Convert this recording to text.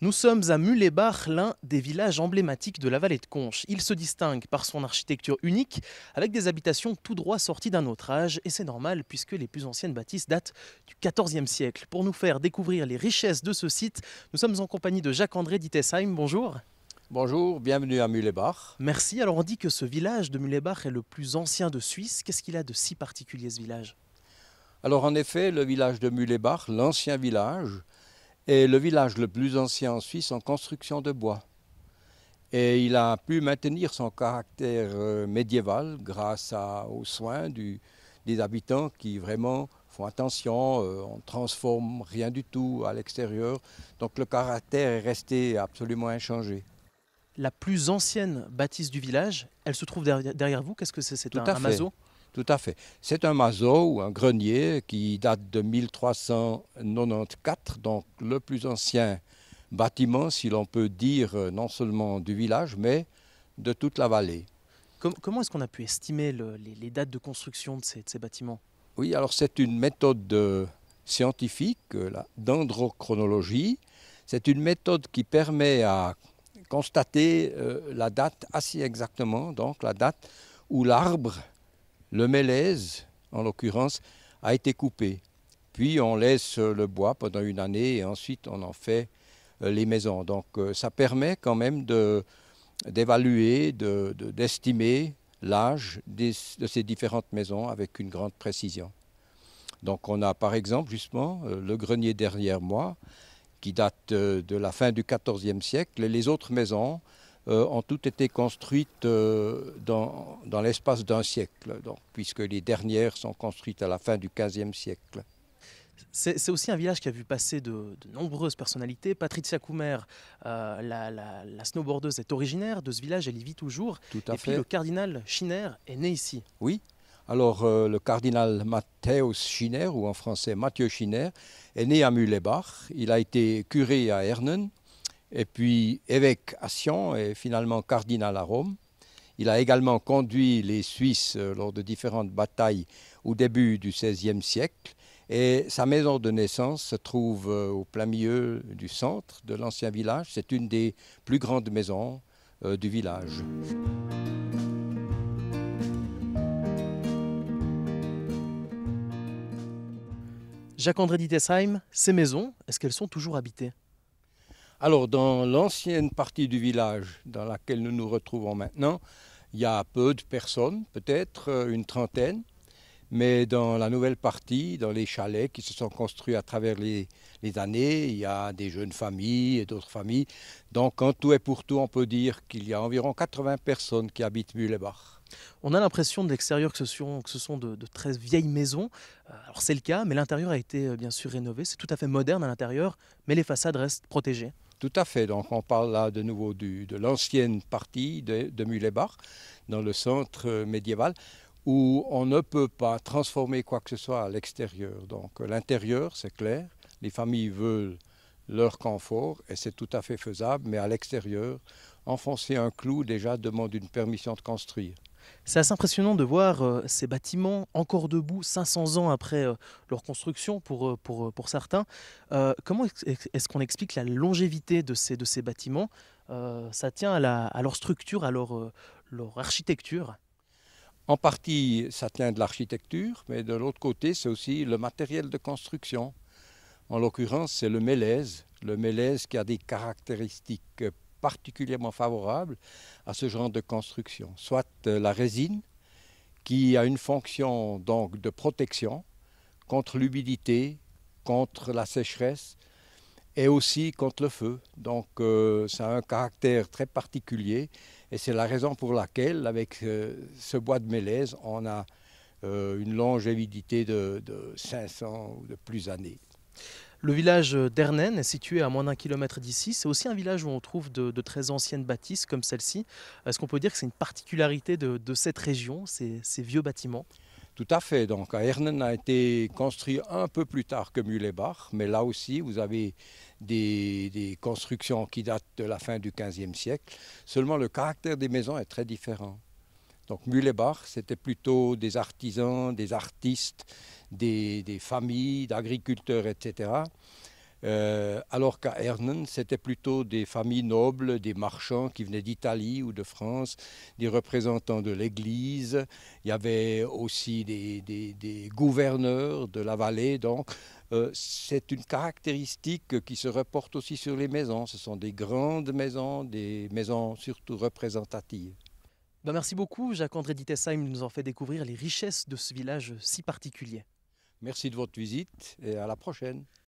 Nous sommes à Mulebach, l'un des villages emblématiques de la vallée de Conches. Il se distingue par son architecture unique, avec des habitations tout droit sorties d'un autre âge, et c'est normal puisque les plus anciennes bâtisses datent du XIVe siècle. Pour nous faire découvrir les richesses de ce site, nous sommes en compagnie de Jacques-André Ditesheim. Bonjour. Bonjour, bienvenue à Mulebach. Merci. Alors on dit que ce village de Mulebach est le plus ancien de Suisse. Qu'est-ce qu'il a de si particulier ce village Alors en effet, le village de Mulebach, l'ancien village, et le village le plus ancien en Suisse en construction de bois. Et il a pu maintenir son caractère euh, médiéval grâce aux soins des habitants qui vraiment font attention, euh, on ne transforme rien du tout à l'extérieur. Donc le caractère est resté absolument inchangé. La plus ancienne bâtisse du village, elle se trouve derrière, vous. Qu'est-ce que c'est C'est un, tout à fait. C'est un ou un grenier, qui date de 1394, donc le plus ancien bâtiment, si l'on peut dire, euh, non seulement du village, mais de toute la vallée. comment est-ce qu'on a pu estimer les, dates de construction de ces, bâtiments Oui, alors c'est une méthode euh, scientifique, euh, la dendrochronologie. C'est une méthode qui permet à constater la date assez exactement, donc la date où l'arbre le mélèze, en l'occurrence, a été coupé. Puis on laisse le bois pendant une année et ensuite on en fait euh, les maisons. Donc euh, ça permet quand même d'évaluer, d'estimer l'âge de ces différentes maisons avec une grande précision. Donc on a par exemple justement euh, le grenier derrière moi qui date de la fin du XIVe siècle et les autres maisons euh, ont toutes été construites euh, dans, dans l'espace d'un siècle, donc, puisque les dernières sont construites à la fin du XVe siècle. C'est aussi un village qui a vu passer de, nombreuses personnalités. Patricia Coumer, euh, la, la, snowboardeuse, est originaire de ce village, elle y vit toujours. Tout à Et puis le cardinal Schinner est né ici. Oui. Alors le cardinal Matthäus Schinner, ou en français Mathieu Schinner, est né à Mulebach, Il a été curé à Ernen et puis évêque à Sion et finalement cardinal à Rome. Il a également conduit les Suisses euh, lors de différentes batailles au début du XVIe siècle et sa maison de naissance se trouve euh, au plein milieu du centre de l'ancien village. C'est une des plus grandes maisons euh, du village. Jacques-André Ditesheim, ces maisons, est-ce qu'elles sont toujours habitées alors, dans l'ancienne partie du village dans laquelle nous nous retrouvons maintenant, il y a peu de personnes, peut-être euh, une trentaine, mais dans la nouvelle partie, dans les chalets qui se sont construits à travers les, années, il y a des jeunes familles et d'autres familles. Donc, en tout et pour tout, on peut dire qu'il y a environ 80 personnes qui habitent Mulebach. On a l'impression de l'extérieur que ce sont, de, de, très vieilles maisons. Euh, alors c'est le cas, mais l'intérieur a été euh, bien sûr rénové. C'est tout à fait moderne à l'intérieur, mais les façades restent protégées. Tout à fait. Donc on parle là de nouveau de l'ancienne partie de, de dans le centre médiéval, où on ne peut pas transformer quoi que ce soit à l'extérieur. Donc l'intérieur, c'est clair, les familles veulent leur confort et c'est tout à fait faisable, mais à l'extérieur, enfoncer un clou déjà demande une permission de construire. C'est assez impressionnant de voir euh, ces bâtiments encore debout 500 ans après euh, leur construction pour, euh, pour, pour certains. comment est-ce qu'on explique la longévité de ces, de ces bâtiments Ça tient à, la, à, leur structure, à leur, leur architecture En partie, ça tient de l'architecture, mais de l'autre côté, c'est aussi le matériel de construction. En l'occurrence, c'est le mélèze. Le mélèze qui a des caractéristiques particulièrement favorable à ce genre de construction. Soit euh, la résine, qui a une fonction donc de protection contre l'humidité, contre la sécheresse et aussi contre le feu. Donc euh, ça a un caractère très particulier et c'est la raison pour laquelle avec euh, ce bois de mélèze, on a une longévité de, de 500 ou de plus années. Le village d'Ernen, est situé à moins d'un kilomètre d'ici, c'est aussi un village où on trouve de, très anciennes bâtisses comme celle-ci. Est-ce qu'on peut dire que c'est une particularité de, cette région, ces, vieux bâtiments tout à fait. Donc, Ernen a été construit un peu plus tard que Mulebach, mais là aussi, vous avez des, des constructions qui datent de la fin du XVe siècle. Seulement, le caractère des maisons est très différent. Donc Mühlebach, c'était plutôt des artisans, des artistes, des, familles, d'agriculteurs, etc. Euh, alors qu'à Ernen, c'était plutôt des familles nobles, des marchands qui venaient d'Italie ou de France, des représentants de l'Église. Il y avait aussi des, gouverneurs de la vallée. Donc, euh, c'est une caractéristique qui se reporte aussi sur les maisons. Ce sont des grandes maisons, des maisons surtout représentatives. Bah, merci beaucoup, Jacques-André Ditesheim nous en fait découvrir les richesses de ce village si particulier. Merci de votre visite et à la prochaine.